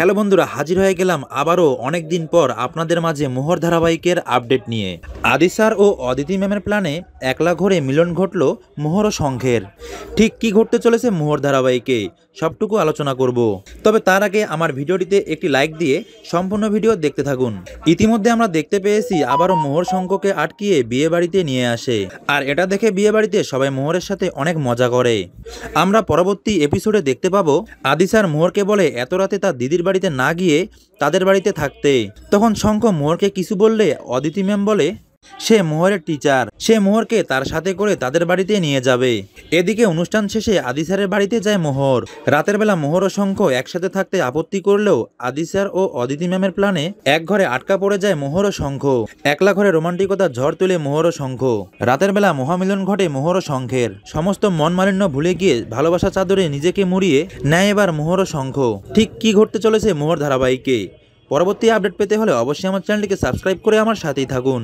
hello বন্ধুরা হাজির হয়ে গেলাম আবারও অনেক দিন পর আপনাদের মাঝে মোহর ধারাবাহিকের আপডেট নিয়ে আদিসার ও অদিতি ম্যামের প্ল্যানে একলা ঘরে মিলন ঘটল মোহর ও সংঘের ঠিক কি ঘটতে চলেছে মোহর ধারাবাহিকে সবটুকু আলোচনা করব তবে তার আগে আমার ভিডিওটিতে একটি লাইক দিয়ে সম্পূর্ণ ভিডিও দেখতে থাকুন ইতিমধ্যে আমরা দেখতে পেয়েছি আবারও মোহর সংঘকে আটকিয়ে বিয়ে বাড়িতে নিয়ে আসে আর এটা দেখে বিয়ে বাড়িতে সবাই মোহরের সাথে অনেক মজা করে আমরা পরবর্তী এপিসোডে দেখতে পাবো আদিসার মোহরকে বলে এত রাতে তার দিদির বাড়িতে না গিয়ে তাদের বাড়িতে থাকতে তখন শঙ্খ মোহরকে কিছু বললে অদিতি ম্যাম বলে সে মোহরের টিচার সে মোহরকে তার সাথে করে তাদের বাড়িতে নিয়ে যাবে এদিকে অনুষ্ঠান শেষে আদিসারের বাড়িতে যায় মোহর রাতের বেলা মোহর ও শঙ্খ একসাথে থাকতে আপত্তি করলেও আদিসার ও অদিতি ম্যামের প্ল্যানে এক ঘরে আটকা পড়ে যায় মোহর ও শঙ্খ একলা ঘরে রোমান্টিকতা ঝড় তুলে মোহর ও শঙ্খ রাতের বেলা মহামিলন ঘটে মোহর ও শঙ্খের সমস্ত মন মালিন্য ভুলে গিয়ে ভালোবাসা চাদরে নিজেকে মুড়িয়ে নেয় এবার মোহর ও শঙ্খ ঠিক কি ঘটতে চলেছে মোহর ধারাবাহিকে পরবর্তী আপডেট পেতে হলে অবশ্যই আমার চ্যানেলটিকে সাবস্ক্রাইব করে আমার সাথেই থাকুন